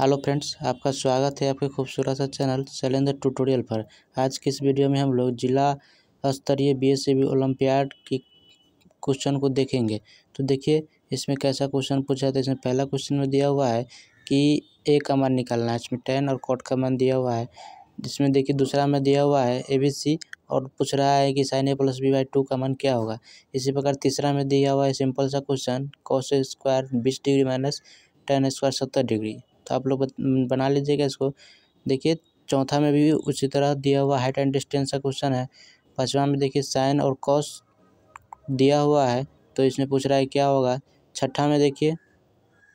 hello friends आपका स्वागत है आपके खूबसूरत सा चैनल शैलेंद्र ट्यूटोरियल पर आज की इस वीडियो में हम लोग जिला स्तरीय बी एस ओलंपियाड की क्वेश्चन को देखेंगे तो देखिए इसमें कैसा क्वेश्चन पूछा है इसमें पहला क्वेश्चन में दिया हुआ है कि ए का मान निकालना है इसमें टेन और कॉट का मान दिया हुआ है जिसमें देखिए दूसरा में दिया हुआ है ए बी सी और पूछ रहा है कि sine A plus B by two का मान क्या होगा इसी प्रकार तीसरा में दिया हुआ है सिंपल सा क्वेश्चन कॉस स्क्वायर बीस डिग्री माइनस टेन स्क्वायर सत्तर डिग्री तो आप लोग बना लीजिएगा इसको देखिए चौथा में भी उसी तरह दिया हुआ हाइट एंड डिस्टेंस का क्वेश्चन है पाँचवा में देखिए साइन और कॉस दिया हुआ है तो इसमें पूछ रहा है क्या होगा छठा में देखिए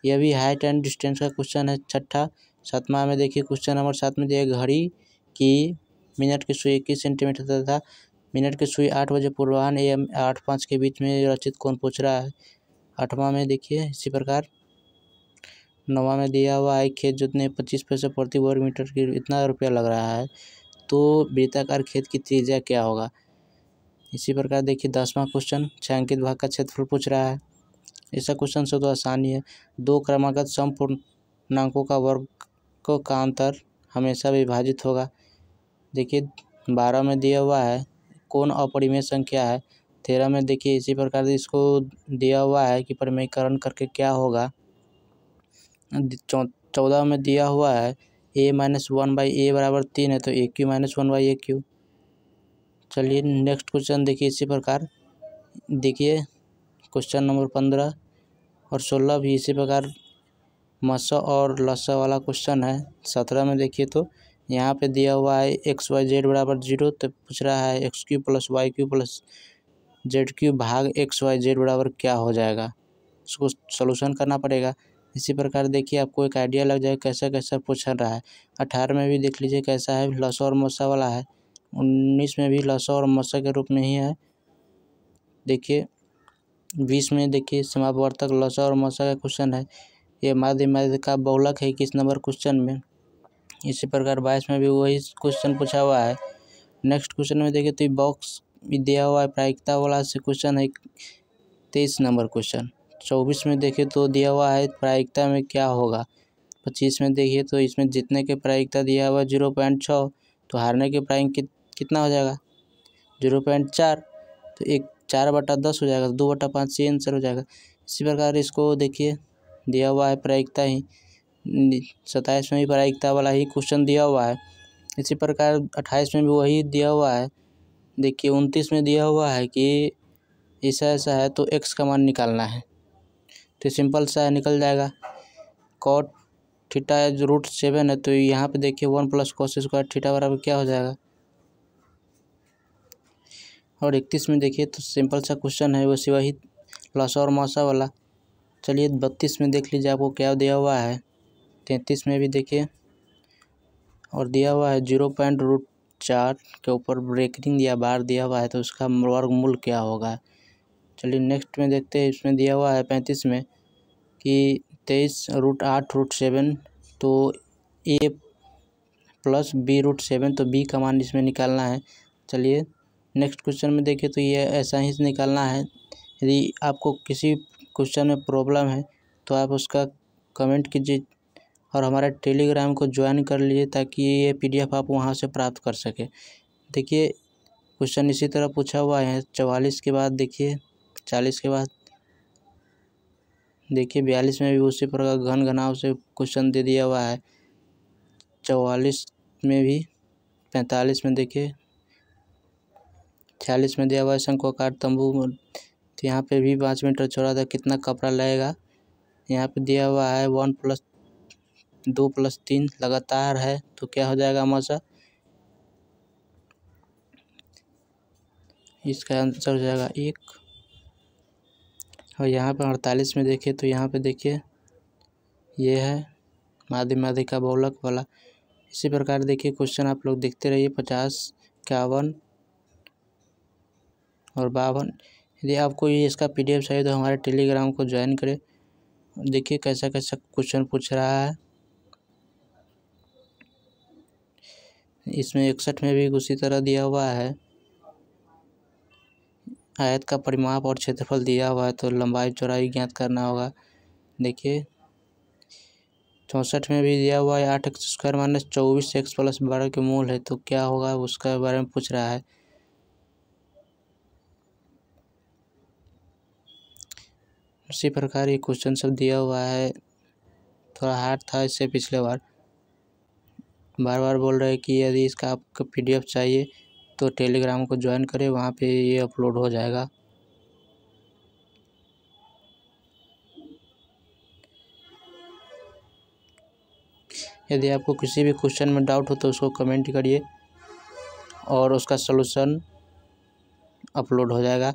यह भी हाइट एंड डिस्टेंस का क्वेश्चन है छठा सातवा में देखिए क्वेश्चन नंबर सात में दिया घड़ी की मिनट की सुई इक्कीस सेंटीमीटर तथा मिनट की सुई आठ बजे पूर्वाहन एम आठ पाँच के बीच में रचित कौन पूछ रहा है आठवां में देखिए इसी प्रकार नवा में दिया हुआ है खेत जोतने पच्चीस पैसे प्रति वर्ग मीटर की इतना रुपया लग रहा है तो वृत्ताकार खेत की त्रिज्या क्या होगा इसी प्रकार देखिए दसवां क्वेश्चन छायांकित भाग का क्षेत्रफल पूछ रहा है ऐसा क्वेश्चन से तो आसानी है दो क्रमागत समपूर्णांकों का वर्ग को का अंतर हमेशा विभाजित होगा देखिए बारह में दिया हुआ है कौन अपरिमेय संख्या है तेरह में देखिए इसी प्रकार इसको दिया हुआ है कि परिमयीकरण करके क्या होगा चौदह में दिया हुआ है A minus one by A बराबर तीन है तो A cube minus one by A cube चलिए नेक्स्ट क्वेश्चन देखिए इसी प्रकार देखिए क्वेश्चन नंबर पंद्रह और सोलह भी इसी प्रकार मस और लस वाला क्वेश्चन है सत्रह में देखिए तो यहाँ पे दिया हुआ है एक्स वाई जेड बराबर जीरो तो पूछ रहा है X cube plus Y cube plus Z cube भाग एक्स वाई जेड बराबर क्या हो जाएगा उसको सोल्यूशन करना पड़ेगा इसी प्रकार देखिए आपको एक आइडिया लग जाएगा कैसा कैसा पूछा रहा है अठारह में भी देख लीजिए कैसा है लसो और मसा वाला है उन्नीस में भी लसो और मसा के रूप में ही है देखिए बीस में देखिए समापवर्तक लसा और मसा का क्वेश्चन है ये माध्य का बहुलक है किस नंबर क्वेश्चन में इसी प्रकार बाईस में भी वही क्वेश्चन पूछा हुआ है नेक्स्ट क्वेश्चन में देखिए तो बॉक्स दिया हुआ है प्रायिकता वाला से क्वेश्चन है तेईस नंबर क्वेश्चन चौबीस में देखिए तो दिया हुआ है प्रायिकता में क्या होगा पच्चीस में देखिए तो इसमें जीतने के प्रायिकता दिया हुआ है जीरो पॉइंट छः तो हारने के प्राय कितना हो जाएगा जीरो पॉइंट चार तो एक चार बटा दस हो जाएगा दो बटा पाँच ये आंसर हो जाएगा इसी प्रकार इसको देखिए दिया हुआ है प्रायिकता ही सत्ताईस में भी प्रायिकता वाला ही क्वेश्चन दिया हुआ है इसी प्रकार अट्ठाईस में भी वही दिया हुआ है देखिए उनतीस में दिया हुआ है कि ऐसा ऐसा है तो एक्स का मान निकालना है तो सिंपल सा निकल जाएगा कॉट थीटा जो रूट सेवन है तो यहाँ पे देखिए one plus cos square theta बराबर क्या हो जाएगा और इकतीस में देखिए तो सिंपल सा क्वेश्चन है वैसे सिवाही लसा और मौसा वाला चलिए बत्तीस में देख लीजिए आपको क्या दिया हुआ है तैंतीस में भी देखिए और दिया हुआ है जीरो पॉइंट रूट चार के ऊपर ब्रेकिंग या बार दिया हुआ है तो उसका वर्गमूल क्या होगा चलिए नेक्स्ट में देखते हैं इसमें दिया हुआ है पैंतीस में कि तेईस रूट आठ रूट सेवन तो A plus B root seven तो बी का मान इसमें निकालना है चलिए नेक्स्ट क्वेश्चन में देखिए तो ये ऐसा ही निकालना है यदि आपको किसी क्वेश्चन में प्रॉब्लम है तो आप उसका कमेंट कीजिए और हमारे टेलीग्राम को ज्वाइन कर लीजिए ताकि ये पीडीएफ आप वहाँ से प्राप्त कर सकें देखिए क्वेश्चन इसी तरह पूछा हुआ है चवालीस के बाद देखिए चालीस के बाद देखिए बयालीस में भी उसी प्रकार घन घनाव से क्वेश्चन दे दिया हुआ है चौवालीस में भी पैंतालीस में देखिए छियालीस में दिया हुआ है शंकोकार तंबू तो यहाँ पे भी पाँच मीटर छोड़ा था कितना कपड़ा लगेगा यहाँ पे दिया हुआ है वन प्लस दो प्लस तीन लगातार है तो क्या हो जाएगा हमारा इसका आंसर हो जाएगा एक और यहाँ पर अड़तालीस में देखिए तो यहाँ पे देखिए ये है माध्यम माध्यमाधिका बहुलक वाला इसी प्रकार देखिए क्वेश्चन आप लोग देखते रहिए पचास इक्यावन और बावन यदि आपको ये इसका पीडीएफ चाहिए तो हमारे टेलीग्राम को ज्वाइन करें देखिए कैसा कैसा क्वेश्चन पूछ रहा है इसमें इकसठ में भी उसी तरह दिया हुआ है आयत का परिमाप और क्षेत्रफल दिया हुआ है तो लंबाई चौड़ाई ज्ञात करना होगा देखिए चौंसठ में भी दिया हुआ है आठ एक्स स्क्वायर माइनस चौबीस एक्स प्लस बारह के मूल है तो क्या होगा उसके बारे में पूछ रहा है उसी प्रकार ये क्वेश्चन सब दिया हुआ है थोड़ा हार्ड था इससे पिछले बार बार बार बोल रहे कि यदि इसका आपको पीडीएफ चाहिए तो टेलीग्राम को ज्वाइन करें वहाँ पे ये अपलोड हो जाएगा यदि आपको किसी भी क्वेश्चन में डाउट हो तो उसको कमेंट करिए और उसका सलूशन अपलोड हो जाएगा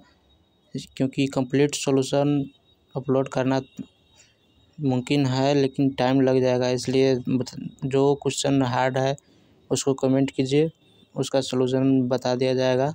क्योंकि कंप्लीट सलूशन अपलोड करना मुमकिन है लेकिन टाइम लग जाएगा इसलिए जो क्वेश्चन हार्ड है उसको कमेंट कीजिए उसका सलूशन बता दिया जाएगा